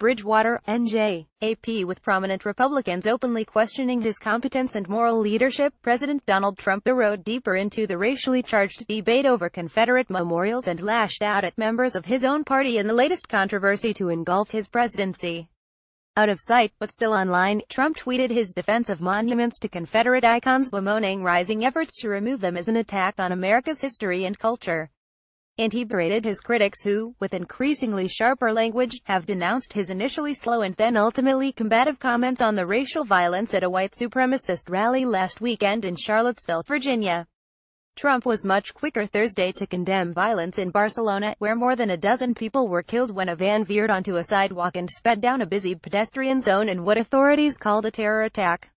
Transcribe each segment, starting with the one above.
Bridgewater, NJ, AP with prominent Republicans openly questioning his competence and moral leadership. President Donald Trump eroded deeper into the racially charged debate over Confederate memorials and lashed out at members of his own party in the latest controversy to engulf his presidency out of sight, but still online, Trump tweeted his defense of monuments to Confederate icons bemoaning rising efforts to remove them as an attack on America's history and culture and he berated his critics who, with increasingly sharper language, have denounced his initially slow and then ultimately combative comments on the racial violence at a white supremacist rally last weekend in Charlottesville, Virginia. Trump was much quicker Thursday to condemn violence in Barcelona, where more than a dozen people were killed when a van veered onto a sidewalk and sped down a busy pedestrian zone in what authorities called a terror attack.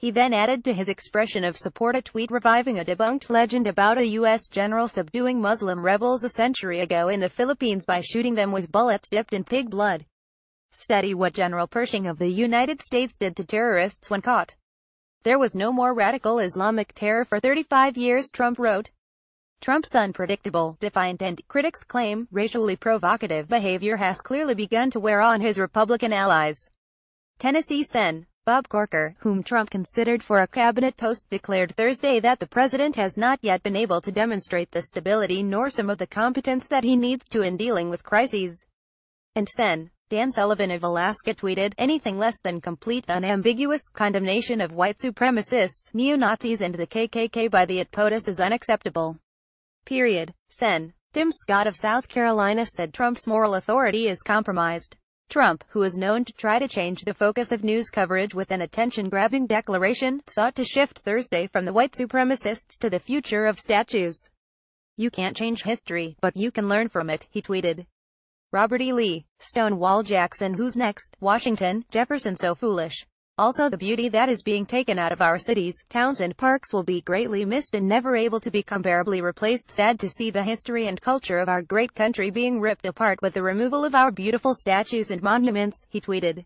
He then added to his expression of support a tweet reviving a debunked legend about a U.S. general subduing Muslim rebels a century ago in the Philippines by shooting them with bullets dipped in pig blood. Study what General Pershing of the United States did to terrorists when caught. There was no more radical Islamic terror for 35 years, Trump wrote. Trump's unpredictable, defiant and, critics claim, racially provocative behavior has clearly begun to wear on his Republican allies. Tennessee Sen. Bob Corker, whom Trump considered for a cabinet post, declared Thursday that the president has not yet been able to demonstrate the stability nor some of the competence that he needs to in dealing with crises. And Sen. Dan Sullivan of Alaska tweeted, anything less than complete unambiguous condemnation of white supremacists, neo-Nazis and the KKK by the at POTUS is unacceptable. Period. Sen. Tim Scott of South Carolina said Trump's moral authority is compromised. Trump, who is known to try to change the focus of news coverage with an attention-grabbing declaration, sought to shift Thursday from the white supremacists to the future of statues. You can't change history, but you can learn from it, he tweeted. Robert E. Lee, Stonewall Jackson Who's Next, Washington, Jefferson So Foolish. Also the beauty that is being taken out of our cities, towns and parks will be greatly missed and never able to be comparably replaced. Sad to see the history and culture of our great country being ripped apart with the removal of our beautiful statues and monuments, he tweeted.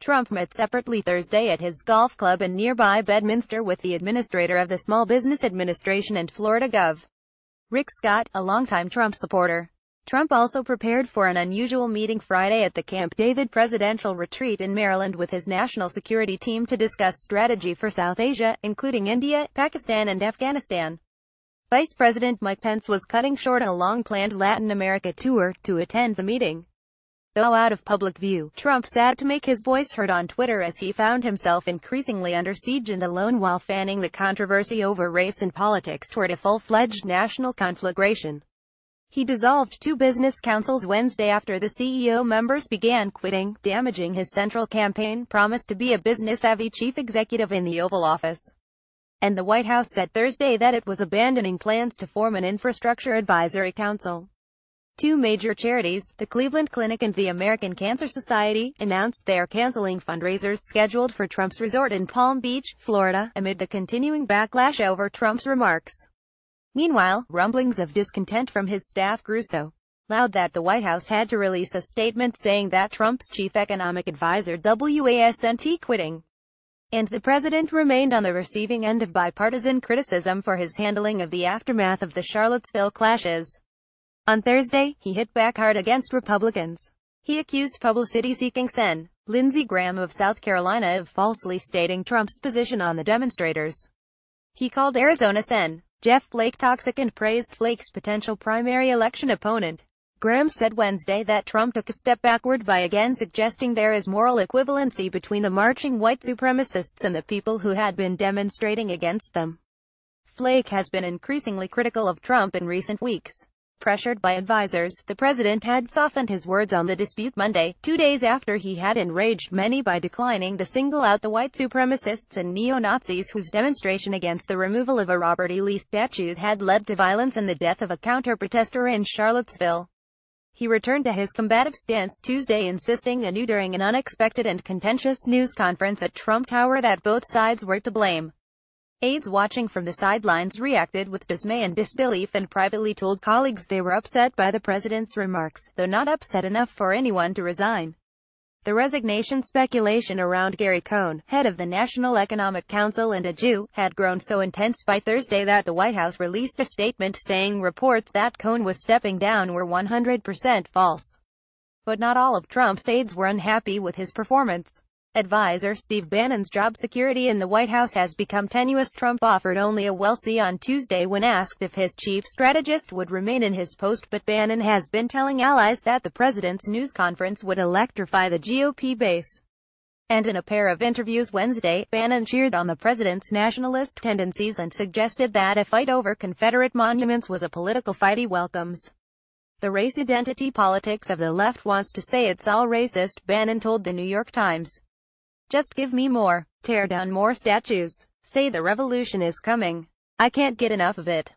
Trump met separately Thursday at his golf club in nearby Bedminster with the administrator of the Small Business Administration and Florida Gov. Rick Scott, a longtime Trump supporter. Trump also prepared for an unusual meeting Friday at the Camp David presidential retreat in Maryland with his national security team to discuss strategy for South Asia, including India, Pakistan and Afghanistan. Vice President Mike Pence was cutting short a long-planned Latin America tour to attend the meeting. Though out of public view, Trump sad to make his voice heard on Twitter as he found himself increasingly under siege and alone while fanning the controversy over race and politics toward a full-fledged national conflagration. He dissolved two business councils Wednesday after the CEO members began quitting, damaging his central campaign promise to be a business-savvy chief executive in the Oval Office. And the White House said Thursday that it was abandoning plans to form an infrastructure advisory council. Two major charities, the Cleveland Clinic and the American Cancer Society, announced they are canceling fundraisers scheduled for Trump's resort in Palm Beach, Florida, amid the continuing backlash over Trump's remarks. Meanwhile, rumblings of discontent from his staff grew so loud that the White House had to release a statement saying that Trump's chief economic advisor WASNT quitting. And the president remained on the receiving end of bipartisan criticism for his handling of the aftermath of the Charlottesville clashes. On Thursday, he hit back hard against Republicans. He accused publicity-seeking Sen. Lindsey Graham of South Carolina of falsely stating Trump's position on the demonstrators. He called Arizona Sen. Jeff Flake toxic and praised Flake's potential primary election opponent. Graham said Wednesday that Trump took a step backward by again suggesting there is moral equivalency between the marching white supremacists and the people who had been demonstrating against them. Flake has been increasingly critical of Trump in recent weeks. Pressured by advisers, the president had softened his words on the dispute Monday, two days after he had enraged many by declining to single out the white supremacists and neo-Nazis whose demonstration against the removal of a Robert E. Lee statue had led to violence and the death of a counter-protester in Charlottesville. He returned to his combative stance Tuesday insisting anew during an unexpected and contentious news conference at Trump Tower that both sides were to blame. Aides watching from the sidelines reacted with dismay and disbelief and privately told colleagues they were upset by the president's remarks, though not upset enough for anyone to resign. The resignation speculation around Gary Cohn, head of the National Economic Council and a Jew, had grown so intense by Thursday that the White House released a statement saying reports that Cohn was stepping down were 100% false. But not all of Trump's aides were unhappy with his performance. Advisor Steve Bannon's job security in the White House has become tenuous. Trump offered only a well see on Tuesday when asked if his chief strategist would remain in his post but Bannon has been telling allies that the president's news conference would electrify the GOP base. And in a pair of interviews Wednesday, Bannon cheered on the president's nationalist tendencies and suggested that a fight over Confederate monuments was a political fight he welcomes. The race identity politics of the left wants to say it's all racist, Bannon told the New York Times. Just give me more. Tear down more statues. Say the revolution is coming. I can't get enough of it.